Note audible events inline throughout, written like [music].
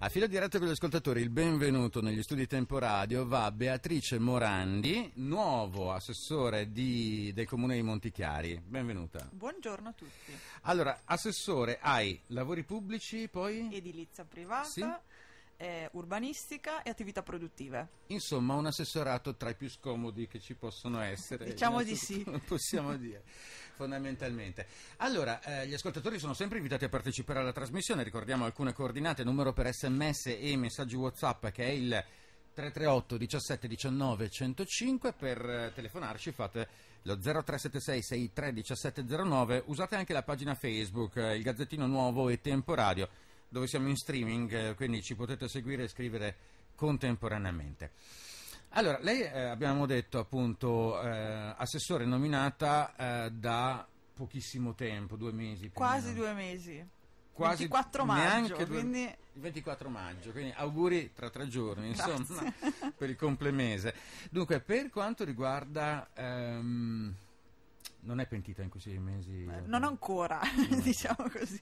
A filo diretto con gli ascoltatori, il benvenuto negli studi Tempo Radio va Beatrice Morandi, nuovo assessore di, del comune di Montichiari. Benvenuta. Buongiorno a tutti. Allora, assessore, hai lavori pubblici, poi? Edilizia privata. Sì? eh, urbanistica e attività produttive. Insomma, un assessorato tra i più scomodi che ci possono essere. diciamo di sì. [laughs] Possiamo dire, fondamentalmente. Allora, eh, gli ascoltatori sono sempre invitati a partecipare alla trasmissione, ricordiamo alcune coordinate, numero per sms e messaggi WhatsApp che è il 338 17 19 105 per eh, telefonarci fate lo 0376 63 17 09 usate anche la pagina Facebook eh, il Gazzettino Nuovo e Tempo dove siamo in streaming, eh, quindi ci potete seguire e scrivere contemporaneamente. Allora, lei eh, abbiamo detto appunto eh, assessore nominata eh, da pochissimo tempo, due mesi. Quasi due mesi. Quasi 24 maggio, due, quindi... 24 maggio, quindi auguri tra tre giorni, insomma, per il complemese. Dunque, per quanto riguarda... Ehm, non è pentita in questi mesi. Eh, non ancora, no. [laughs] diciamo così.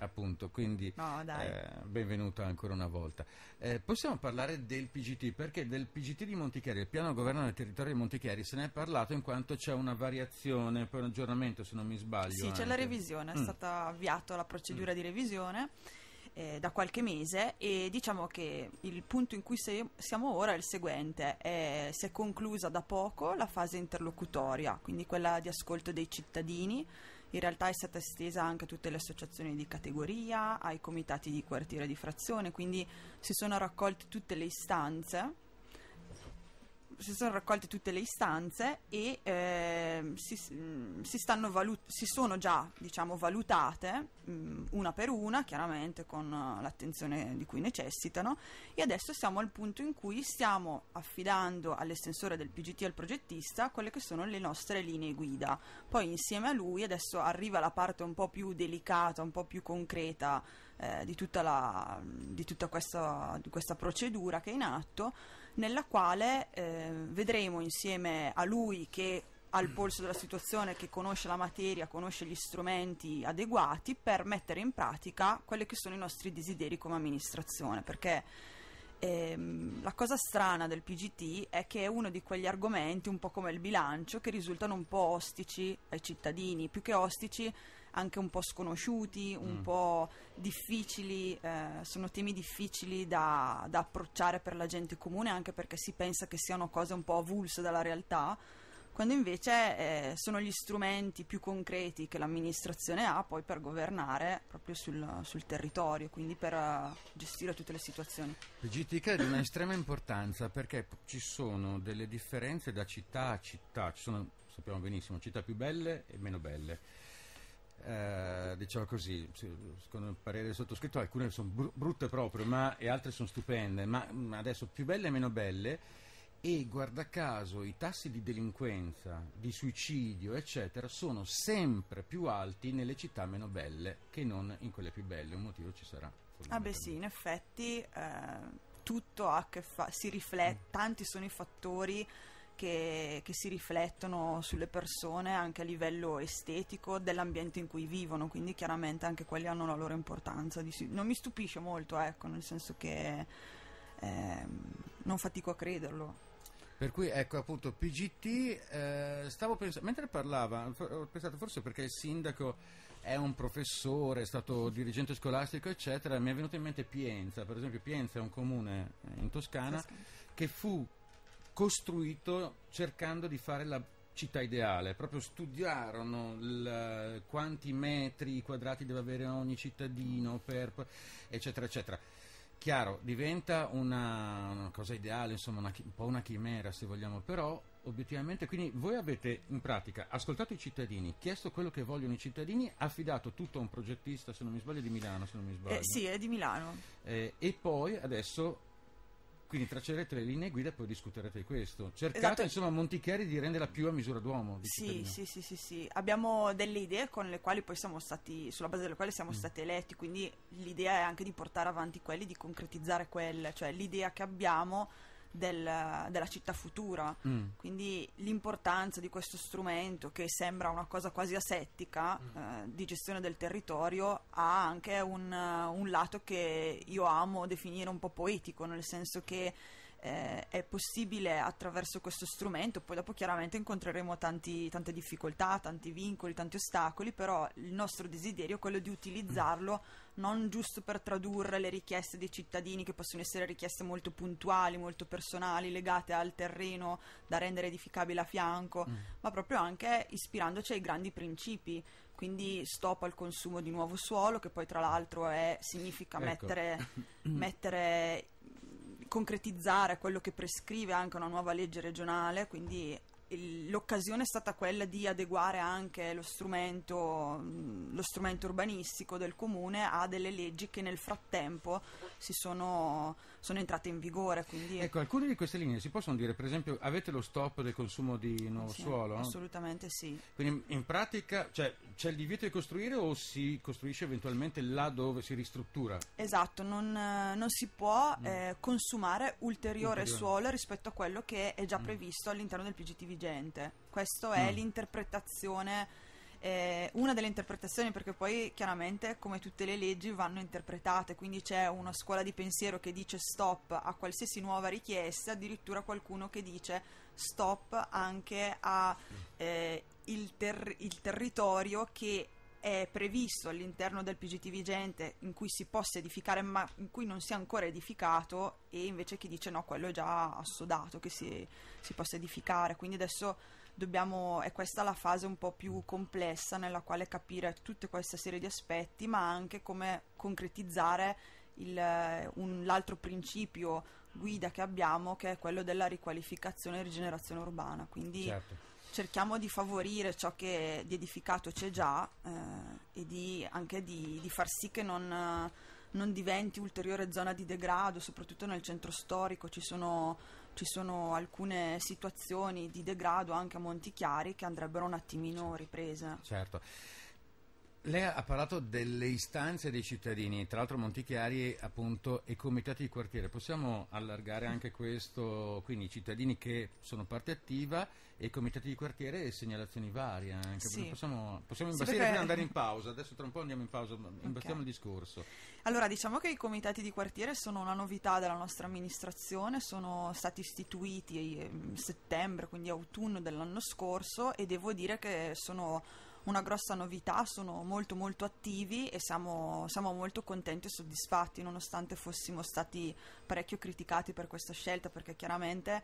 Appunto, quindi no, eh, benvenuta ancora una volta. Eh, possiamo parlare del PGT, perché del PGT di Montichieri, il piano governo del territorio di Montichieri, se ne è parlato in quanto c'è una variazione poi un aggiornamento, se non mi sbaglio. Sì, anche. c'è la revisione, mm. è stata avviata la procedura mm. di revisione eh, da qualche mese e diciamo che il punto in cui se- siamo ora è il seguente, è, si è conclusa da poco la fase interlocutoria, quindi quella di ascolto dei cittadini, in realtà è stata estesa anche a tutte le associazioni di categoria, ai comitati di quartiere di frazione, quindi si sono raccolte tutte le istanze si sono raccolte tutte le istanze e eh, si, mm, si, valut- si, sono già diciamo, valutate mh, mm, una per una, chiaramente con eh, l'attenzione di cui necessitano, e adesso siamo al punto in cui stiamo affidando all'estensore del PGT al progettista quelle che sono le nostre linee guida. Poi insieme a lui adesso arriva la parte un po' più delicata, un po' più concreta eh, di, tutta la, di tutta questa, di questa procedura che è in atto nella quale eh, vedremo insieme a lui che ha il polso della situazione, che conosce la materia, conosce gli strumenti adeguati per mettere in pratica quelli che sono i nostri desideri come amministrazione, perché ehm, la cosa strana del PGT è che è uno di quegli argomenti, un po' come il bilancio, che risultano un po' ostici ai cittadini, più che ostici anche un po' sconosciuti, un mm. po' difficili, eh, sono temi difficili da, da, approcciare per la gente comune anche perché si pensa che siano cose un po' avulse dalla realtà, quando invece eh, sono gli strumenti più concreti che l'amministrazione ha poi per governare proprio sul, sul territorio, quindi per uh, gestire tutte le situazioni. GTK è di una estrema importanza perché ci sono delle differenze da città a città, ci sono, sappiamo benissimo, città più belle e meno belle eh, diciamo così, secondo il parere sottoscritto, alcune sono br- brutte proprio ma, e altre sono stupende, ma, ma mm, adesso più belle e meno belle e guarda caso i tassi di delinquenza, di suicidio, eccetera, sono sempre più alti nelle città meno belle che non in quelle più belle, un motivo ci sarà. Ah beh sì, in effetti eh, tutto ha a che fare, si riflette, tanti sono i fattori che, che, si riflettono sulle persone anche a livello estetico dell'ambiente in cui vivono, quindi chiaramente anche quelli hanno la loro importanza. non mi stupisce molto, ecco, nel senso che eh, non fatico a crederlo. Per cui ecco appunto PGT, eh, stavo pensando, mentre parlava, ho pensato forse perché il sindaco è un professore, è stato dirigente scolastico eccetera, mi è venuto in mente Pienza, per esempio Pienza è un comune eh, in Toscana, Toscana. che fu costruito cercando di fare la città ideale, proprio studiarono il, quanti metri quadrati deve avere ogni cittadino, per, eccetera, eccetera. Chiaro, diventa una, una cosa ideale, insomma, una, un po' una chimera se vogliamo, però obiettivamente, quindi voi avete in pratica ascoltato i cittadini, chiesto quello che vogliono i cittadini, affidato tutto a un progettista, se non mi sbaglio, di Milano, se non mi sbaglio. Eh, sì, è di Milano. Eh, e poi adesso quindi traccerete le linee guida e poi discuterete di questo. Cercate esatto. insomma Montichieri di renderla più a misura d'uomo. Sì, sì, sì, sì, sì, Abbiamo delle idee con le quali poi siamo stati, sulla base delle quali siamo mm. stati eletti, quindi l'idea è anche di portare avanti quelli, di concretizzare quelle, cioè l'idea che abbiamo del, della città futura. Mm. Quindi l'importanza di questo strumento, che sembra una cosa quasi asettica mm. eh, di gestione del territorio, ha anche un, un lato che io amo definire un po' poetico, nel senso che eh, è possibile attraverso questo strumento, poi dopo chiaramente incontreremo tanti, tante difficoltà, tanti vincoli, tanti ostacoli, però il nostro desiderio è quello di utilizzarlo. Mm non giusto per tradurre le richieste dei cittadini che possono essere richieste molto puntuali, molto personali, legate al terreno da rendere edificabile a fianco, mm. ma proprio anche ispirandoci ai grandi principi. Quindi stop al consumo di nuovo suolo, che poi tra l'altro è, significa ecco. mettere, [coughs] mettere concretizzare quello che prescrive anche una nuova legge regionale, quindi l'occasione è stata quella di adeguare anche lo strumento, lo strumento, urbanistico del comune a delle leggi che nel frattempo sono, sono, entrate in vigore. Quindi... Ecco, alcune di queste linee si possono dire, per esempio, avete lo stop del consumo di nuovo sì, suolo? Assolutamente sì. Quindi in pratica cioè, c'è il divieto di costruire o si costruisce eventualmente là dove si ristruttura? Esatto, non, non si può mm. eh, consumare ulteriore, ulteriore, suolo rispetto a quello che è già mm. previsto all'interno del PGTV intelligente. Questa è mm. l'interpretazione, eh, una delle interpretazioni, perché poi chiaramente come tutte le leggi vanno interpretate, quindi c'è una scuola di pensiero che dice stop a qualsiasi nuova richiesta, addirittura qualcuno che dice stop anche al mm. eh, ter- territorio che è previsto all'interno del PGT vigente in cui si possa edificare ma in cui non si è ancora edificato e invece chi dice no quello è già assodato che si, si possa edificare quindi adesso dobbiamo è questa la fase un po' più complessa nella quale capire tutta questa serie di aspetti ma anche come concretizzare il, un, l'altro principio guida che abbiamo che è quello della riqualificazione e rigenerazione urbana quindi certo cerchiamo di favorire ciò che di edificato c'è già eh, e di, anche di, di, far sì che non, non, diventi ulteriore zona di degrado, soprattutto nel centro storico ci sono, ci sono, alcune situazioni di degrado anche a Montichiari che andrebbero un attimino certo. riprese. Certo. Lei ha parlato delle istanze dei cittadini, tra l'altro Montichiari appunto, e comitati di quartiere. Possiamo allargare anche questo, quindi i cittadini che sono parte attiva e comitati di quartiere e segnalazioni varie. Anche. Sì. Possiamo, possiamo imbastire sì, perché... per andare in [laughs] pausa, adesso tra un po' andiamo in pausa, imbastiamo okay. il discorso. Allora diciamo che i comitati di quartiere sono una novità della nostra amministrazione, sono stati istituiti a ehm, settembre, quindi autunno dell'anno scorso e devo dire che sono una grossa novità, sono molto molto attivi e siamo, siamo molto contenti e soddisfatti nonostante fossimo stati parecchio criticati per questa scelta perché chiaramente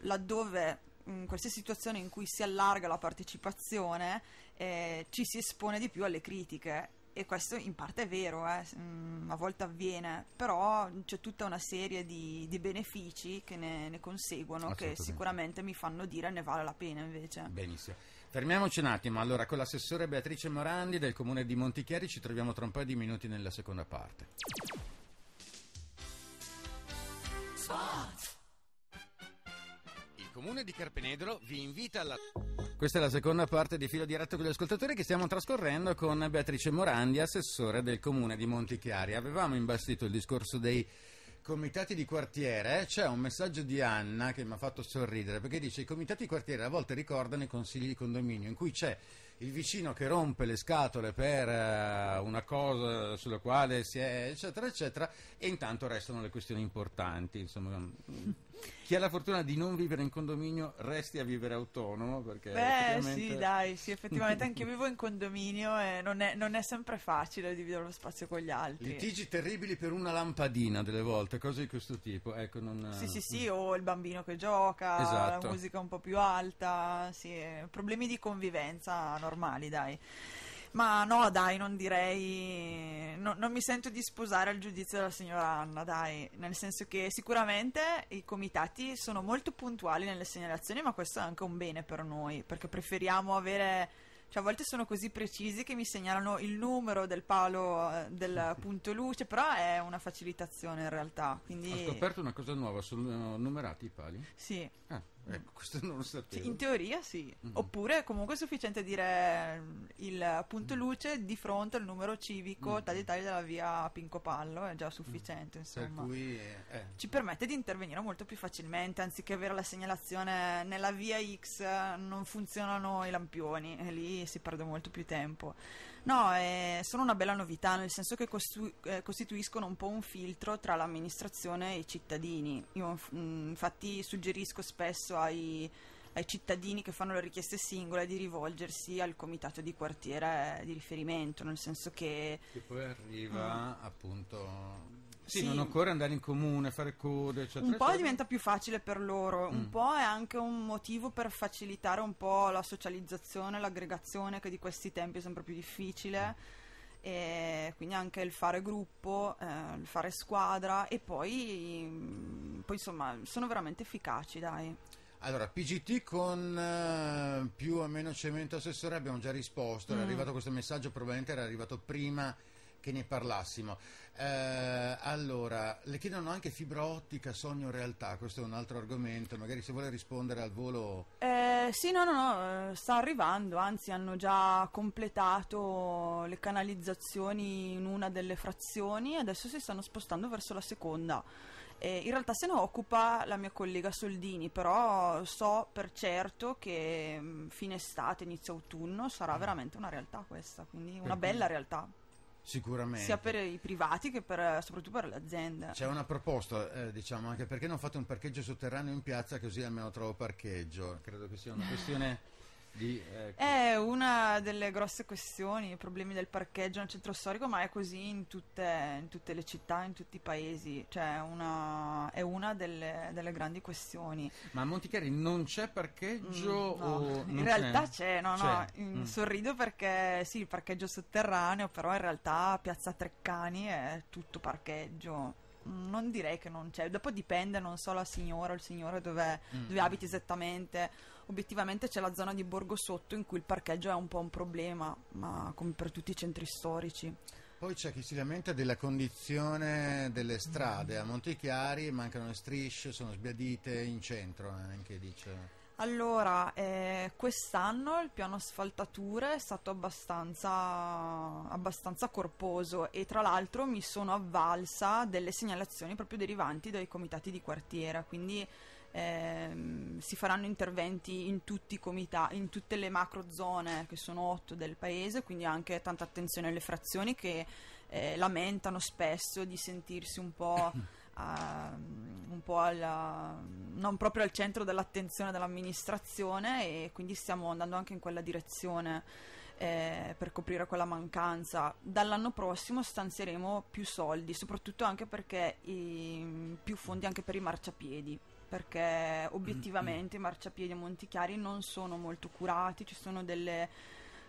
laddove in qualsiasi situazione in cui si allarga la partecipazione eh, ci si espone di più alle critiche e questo in parte è vero, eh, mm, a volte avviene, però c'è tutta una serie di, di benefici che ne, ne conseguono che sicuramente mi fanno dire ne vale la pena invece. Benissimo. Fermiamoci un attimo, allora con l'assessore Beatrice Morandi del comune di Montichieri ci troviamo tra un paio di minuti nella seconda parte. Sport. Il comune di Carpenedro vi invita alla... Questa è la seconda parte di Filo Diretto con gli ascoltatori che stiamo trascorrendo con Beatrice Morandi, assessore del comune di Montichiari. Avevamo imbastito il discorso dei comitati di quartiere c'è un messaggio di Anna che mi ha fatto sorridere perché dice i comitati di quartiere a volte ricordano i consigli di condominio in cui c'è il vicino che rompe le scatole per eh, una cosa sulla quale si è eccetera eccetera e intanto restano le questioni importanti insomma [laughs] chi ha la fortuna di non vivere in condominio resti a vivere autonomo perché beh effettivamente... sì dai sì effettivamente anche io [laughs] vivo in condominio e non è, non è, sempre facile dividere lo spazio con gli altri litigi terribili per una lampadina delle volte cose di questo tipo ecco non... Eh, sì sì sì mm. o il bambino che gioca esatto. la musica un po' più alta sì, eh, problemi di convivenza no? normali, dai. Ma no, dai, non direi. No, non mi sento di sposare il giudizio della signora Anna, dai. Nel senso che sicuramente i comitati sono molto puntuali nelle segnalazioni, ma questo è anche un bene per noi, perché preferiamo avere cioè a volte sono così precisi che mi segnalano il numero del palo eh, del punto luce, però è una facilitazione in realtà. Quindi... Ho scoperto una cosa nuova, sono eh, numerati i pali? Sì. Ah, ecco, [laughs] questo non lo sapevo. in teoria sì, mm-hmm. oppure comunque è sufficiente dire mm, il punto mm. luce di fronte al numero civico mm-hmm. tali e tali della via Pinco Pallo, è già mm-hmm. sufficiente mm-hmm. insomma. Cui, eh, eh. Ci permette di intervenire molto più facilmente, anziché avere la segnalazione nella via X non funzionano i lampioni, e lì magari si perde molto più tempo. No, eh, sono una bella novità, nel senso che costu- eh, costituiscono un po' un filtro tra l'amministrazione e i cittadini. Io mh, mm, infatti suggerisco spesso ai ai cittadini che fanno le richieste singole di rivolgersi al comitato di quartiere eh, di riferimento, nel senso che... Che poi arriva mm. appunto sì, sì, non occorre andare in comune, fare code, eccetera. Un po' eccetera. diventa più facile per loro, mm. un po' è anche un motivo per facilitare un po' la socializzazione, l'aggregazione che di questi tempi è sempre più difficile. Mm e quindi anche il fare gruppo, eh, il fare squadra e poi, mm, poi, insomma sono veramente efficaci dai. Allora, PGT con eh, più o meno cemento assessore abbiamo già risposto, mm. è arrivato questo messaggio, probabilmente era arrivato prima che ne parlassimo. Eh, allora, le chiedono anche fibra ottica, sogno, realtà, questo è un altro argomento, magari se vuole rispondere al volo... Eh, sì, no, no, no, eh, sta arrivando, anzi hanno già completato le canalizzazioni in una delle frazioni, adesso si stanno spostando verso la seconda. Eh, in realtà se ne occupa la mia collega Soldini, però so per certo che mm, fine estate, inizio autunno sarà veramente una realtà questa, quindi una per bella realtà Sicuramente. Sia per i privati che per, soprattutto per l'azienda. C'è una proposta, eh, diciamo, anche perché non fate un parcheggio sotterraneo in piazza così almeno trovo parcheggio. Credo che sia una questione di, ecco. È una delle grosse questioni, i problemi del parcheggio nel centro storico, ma è così in tutte, in tutte le città, in tutti i paesi, cioè una, è una delle, delle, grandi questioni. Ma a Montichiari non c'è parcheggio? Mm, no. in realtà c'è, c'è no, no, Mm. sorrido perché sì, il parcheggio sotterraneo, però in realtà Piazza Treccani è tutto parcheggio non direi che non c'è, dopo dipende, non so la signora o il signore dove, mm. dove abiti esattamente, obiettivamente c'è la zona di Borgo Sotto in cui il parcheggio è un po' un problema, ma come per tutti i centri storici. Poi c'è chi si lamenta della condizione delle strade. A Montichiari mancano le strisce, sono sbiadite in centro eh, anche, dice. Allora, eh, quest'anno il piano asfaltature è stato abbastanza, abbastanza corposo e tra l'altro mi sono avvalsa delle segnalazioni proprio derivanti dai comitati di quartiera, quindi eh, si faranno interventi in tutti i comitati, in tutte le macro zone che sono otto del paese, quindi anche tanta attenzione alle frazioni che eh, lamentano spesso di sentirsi un po'. Uh, [coughs] un po' alla, non proprio al centro dell'attenzione dell'amministrazione e quindi stiamo andando anche in quella direzione eh, per coprire quella mancanza. Dall'anno prossimo stanzieremo più soldi, soprattutto anche perché i, più fondi anche per i marciapiedi perché mm, obiettivamente i marciapiedi e Montichiari non sono molto curati, ci sono delle...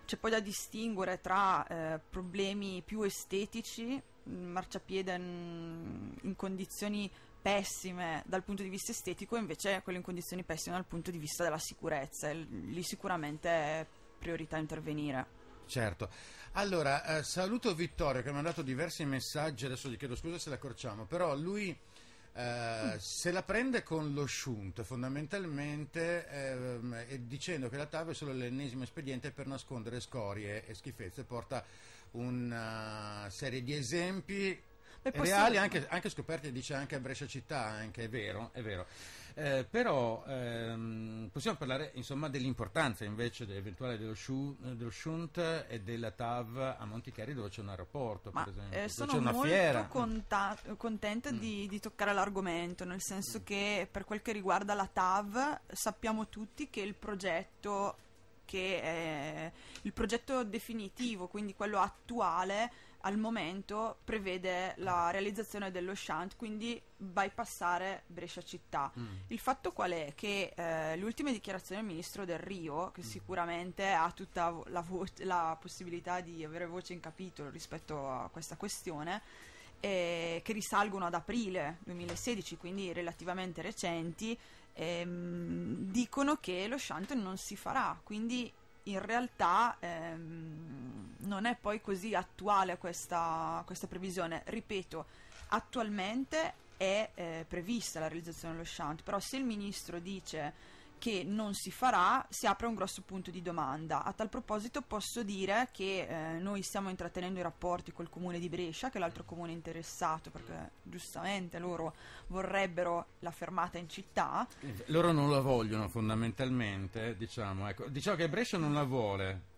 c'è poi da distinguere tra eh, problemi più estetici, marciapiede in, mm, in condizioni pessime dal punto di vista estetico e invece quello in condizioni pessime dal punto di vista della sicurezza, lì sicuramente è priorità intervenire. Certo. Allora, eh, saluto Vittorio che mi ha dato diversi messaggi, adesso gli chiedo scusa se l'accorciamo, però lui eh, se la prende con lo Shunt fondamentalmente ehm, dicendo che la TAV è solo l'ennesimo espediente per nascondere scorie e schifezze porta una serie di esempi reali anche, anche scoperti, dice anche a Brescia città, anche, è vero, è vero. Eh, però ehm, possiamo parlare insomma, dell'importanza invece dell'eventuale dello, shu, eh, dello Shunt e della TAV a Montichiari dove c'è un aeroporto Ma, per esempio, eh, sono molto conta- contenta mm. di, di, toccare l'argomento nel senso mm. che per quel che riguarda la TAV sappiamo tutti che il progetto che è il progetto definitivo quindi quello attuale al momento prevede la ah. realizzazione dello shunt, quindi bypassare Brescia città. Mm. Il fatto qual è? Che eh, l'ultima dichiarazione del ministro del Rio, che mm. sicuramente ha tutta la, vo- la possibilità di avere voce in capitolo rispetto a questa questione, eh, che risalgono ad aprile 2016, quindi relativamente recenti, ehm, dicono che lo shunt non si farà, quindi in realtà ehm, non è poi così attuale questa, questa previsione. Ripeto, attualmente è eh, prevista la realizzazione dello shunt, però se il ministro dice che non si farà, si apre un grosso punto di domanda. A tal proposito posso dire che eh, noi stiamo intrattenendo i rapporti col comune di Brescia, che è l'altro comune interessato, perché giustamente loro vorrebbero la fermata in città. Eh, loro non la vogliono fondamentalmente, diciamo, ecco. diciamo che Brescia non la vuole,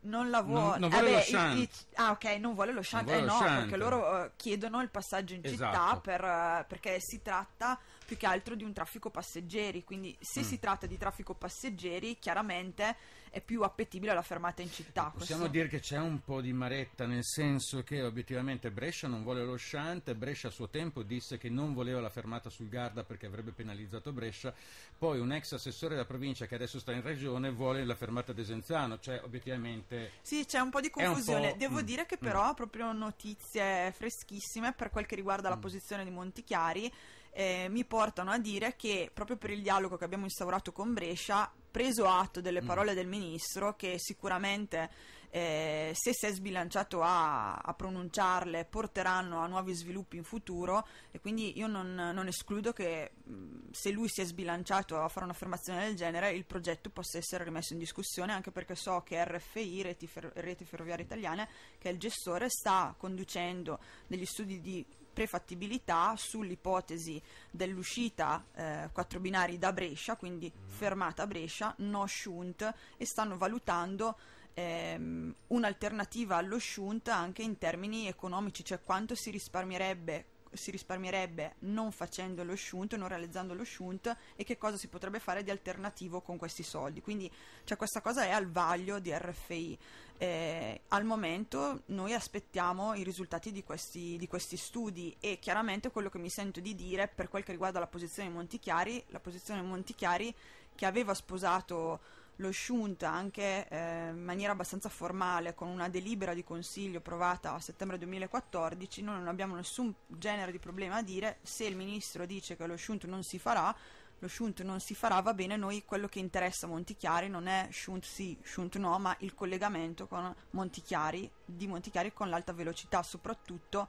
non la vuole. Non, non vuole eh beh, i, i, ah, ok, non vuole lo shunt. Vuole eh no, shunt. perché loro uh, chiedono il passaggio in esatto. città per, uh, perché si tratta più che altro di un traffico passeggeri. Quindi, se mm. si tratta di traffico passeggeri, chiaramente è più appetibile la fermata in città. Possiamo questo. dire che c'è un po' di maretta, nel senso che obiettivamente Brescia non vuole lo shunt, Brescia a suo tempo disse che non voleva la fermata sul Garda perché avrebbe penalizzato Brescia, poi un ex assessore della provincia che adesso sta in regione vuole la fermata di Desenzano, cioè obiettivamente... Sì, c'è un po' di confusione, po'... Mm, devo mm. dire che mm. però mm. proprio notizie freschissime per quel che riguarda mm. la posizione di Montichiari eh, mi portano a dire che proprio per il dialogo che abbiamo instaurato con Brescia preso atto delle mm. parole mm. del ministro che sicuramente eh, se si è sbilanciato a, a, pronunciarle porteranno a nuovi sviluppi in futuro e quindi io non, non escludo che mm, se lui si è sbilanciato a fare un'affermazione del genere il progetto possa essere rimesso in discussione anche perché so che RFI, Reti, Fer- Reti Ferroviarie Italiane, che è il gestore, sta conducendo degli studi di prefattibilità sull'ipotesi dell'uscita eh, quattro binari da Brescia, quindi mm. fermata Brescia, no Shunt, e stanno valutando ehm, un'alternativa allo Shunt anche in termini economici, cioè quanto si risparmierebbe si risparmierebbe non facendo lo shunt, non realizzando lo shunt e che cosa si potrebbe fare di alternativo con questi soldi. Quindi cioè, questa cosa è al vaglio di RFI. Eh, al momento noi aspettiamo i risultati di questi, di questi studi e chiaramente quello che mi sento di dire per quel che riguarda la posizione Montichiari, la posizione Montichiari che aveva sposato lo Sciunta anche eh, in maniera abbastanza formale con una delibera di consiglio approvata a settembre 2014, noi non abbiamo nessun genere di problema a dire se il ministro dice che lo Sciunta non si farà, lo Shunt non si farà, va bene, noi quello che interessa Montichiari non è Shunt sì, Shunt no, ma il collegamento con Montichiari, di Montichiari con l'alta velocità, soprattutto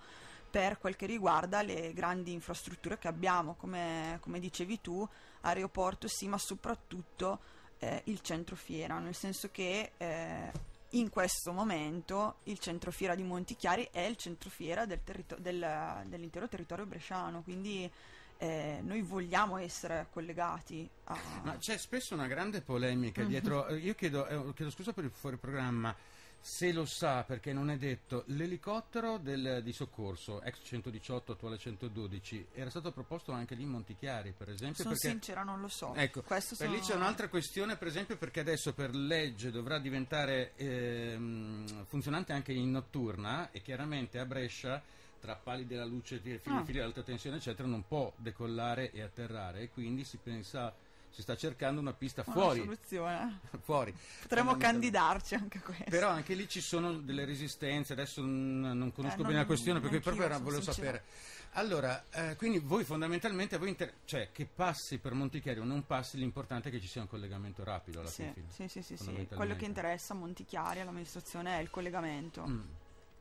per quel che riguarda le grandi infrastrutture che abbiamo, come, come dicevi tu, aeroporto sì, ma soprattutto eh, il centro fiera, nel senso che eh, in questo momento il centro fiera di Montichiari è il centro fiera del territo- del, dell'intero territorio bresciano, quindi eh, noi vogliamo essere collegati a... Ma c'è spesso una grande polemica dietro, [laughs] io chiedo, eh, chiedo scusa per il fuori programma, se lo sa perché non è detto, l'elicottero del, di soccorso, ex 118, attuale 112, era stato proposto anche lì in Montichiari, per esempio. Sono perché, sincera, non lo so. Ecco, per sono... lì c'è un'altra questione, per esempio, perché adesso per legge dovrà diventare ehm, funzionante anche in notturna e chiaramente a Brescia tra pali della luce, fili, ah. fili, fili di alta tensione, eccetera, non può decollare e atterrare e quindi si pensa si sta cercando una pista una fuori. soluzione. [laughs] fuori. Potremmo Andando. candidarci anche a questo. Però anche lì ci sono delle resistenze, adesso non conosco eh, bene non, la questione, per cui proprio era, volevo sincera. sapere. Allora, eh, quindi voi fondamentalmente, voi inter- cioè che passi per Montichiari o non passi, l'importante è che ci sia un collegamento rapido alla sì, fine. Sì, sì, sì, sì. Quello che interessa a Montichiari e all'amministrazione è il collegamento. Mm.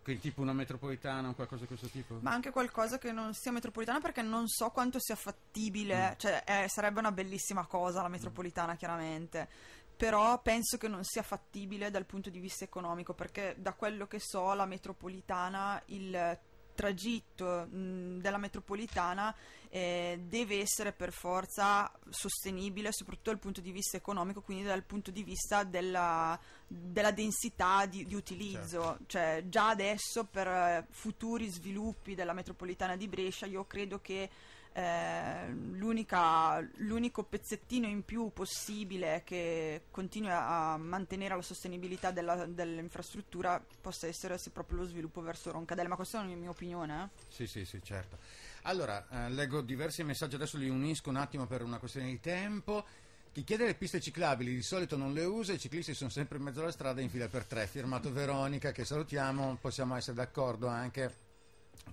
Quindi tipo una metropolitana o qualcosa di questo tipo? Ma anche qualcosa che non sia metropolitana perché non so quanto sia fattibile, mm. cioè eh, sarebbe una bellissima cosa la metropolitana mm. chiaramente, però penso che non sia fattibile dal punto di vista economico perché da quello che so la metropolitana il tragitto mh, della metropolitana eh, deve essere per forza sostenibile soprattutto dal punto di vista economico quindi dal punto di vista della, della densità di, di utilizzo certo. cioè già adesso per eh, futuri sviluppi della metropolitana di Brescia io credo che eh, l'unico pezzettino in più possibile che continui a mantenere la sostenibilità dell'infrastruttura possa essere se proprio lo sviluppo verso Roncadelle, ma questa è la mia opinione. Eh? Sì, sì, sì, certo. Allora, eh, leggo diversi messaggi, adesso li unisco un attimo per una questione di tempo. Chi chiede le piste ciclabili di solito non le usa, i ciclisti sono sempre in mezzo alla strada in fila per tre. Firmato Veronica, che salutiamo, possiamo essere d'accordo anche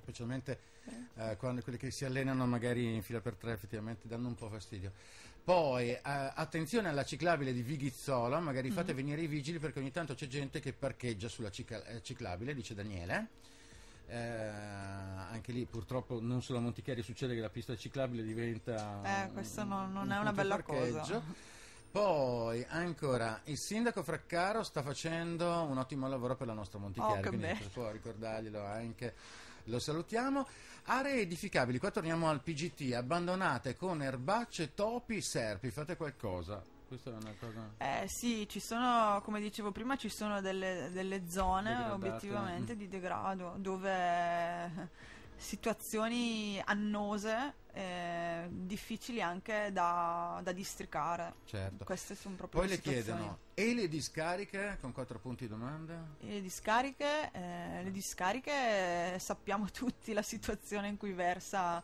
specialmente eh, quando quelli che si allenano magari in fila per tre effettivamente danno un po' fastidio. Poi eh, attenzione alla ciclabile di Vighizzola, magari fate mm-hmm. venire i vigili perché ogni tanto c'è gente che parcheggia sulla cicla- eh, ciclabile, dice Daniele. Eh, anche lì purtroppo non solo a Montichiari succede che la pista ciclabile diventa... Eh, questo no, non un è una bella parcheggio. cosa. Poi ancora il sindaco Fraccaro sta facendo un ottimo lavoro per la nostra Montichieri oh, quindi può ricordarglielo anche lo salutiamo. Aree edificabili, qua torniamo al PGT, abbandonate con erbacce, topi, serpi, fate qualcosa. Questa è una cosa... Eh sì, ci sono, come dicevo prima, ci sono delle, delle zone Degradate. obiettivamente di degrado dove situazioni annose, eh, difficili anche da, da districare. Certo. Queste sono proprio Poi le, le chiedono, e le discariche? Con quattro punti di domanda. E le discariche, eh, le discariche, eh, sappiamo [laughs] tutti la situazione in cui versa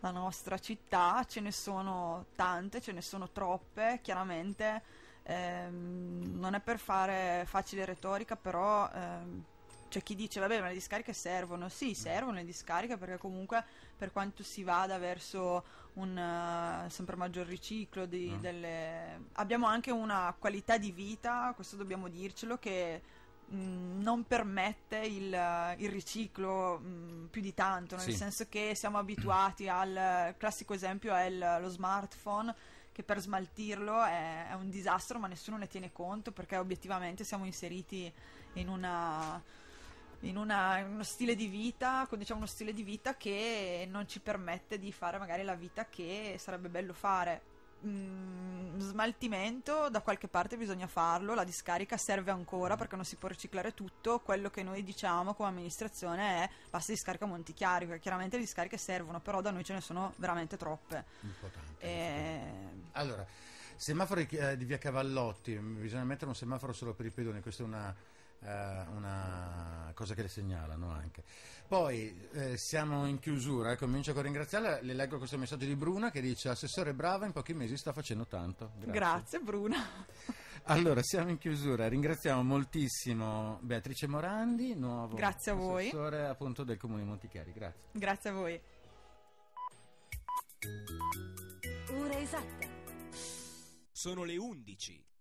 la nostra città, ce ne sono tante, ce ne sono troppe, chiaramente. Ehm, non è per fare facile retorica, però ehm, c'è chi dice vabbè ma le discariche servono, sì mm. servono le discariche perché comunque per quanto si vada verso un uh, sempre maggior riciclo di, mm. delle... abbiamo anche una qualità di vita, questo dobbiamo dircelo, che mm, non permette il, il riciclo mh, mm, più di tanto, nel sì. senso che siamo abituati al classico esempio è il, lo smartphone che per smaltirlo è, è, un disastro, ma nessuno ne tiene conto perché obiettivamente siamo inseriti in una in, una, in uno stile di vita, con diciamo uno stile di vita che non ci permette di fare magari la vita che sarebbe bello fare. Mm, smaltimento da qualche parte bisogna farlo, la discarica serve ancora perché non si può riciclare tutto, quello che noi diciamo come amministrazione è basta discarica Montichiari, perché chiaramente le discariche servono, però da noi ce ne sono veramente troppe. Un E... Eh, allora, semafori eh, di via Cavallotti, bisogna mettere un semaforo solo per i pedoni, questa è una eh, una cosa che le segnalano anche. Poi eh, siamo in chiusura, eh, comincio con ringraziarla, le leggo questo messaggio di Bruna che dice Assessore brava, in pochi mesi sta facendo tanto. Grazie, Grazie Bruna. Allora, siamo in chiusura, ringraziamo moltissimo Beatrice Morandi, nuovo Grazie assessore voi. appunto del Comune di Montichiari. Grazie. Grazie a voi. Ora esatta. Sono le 11.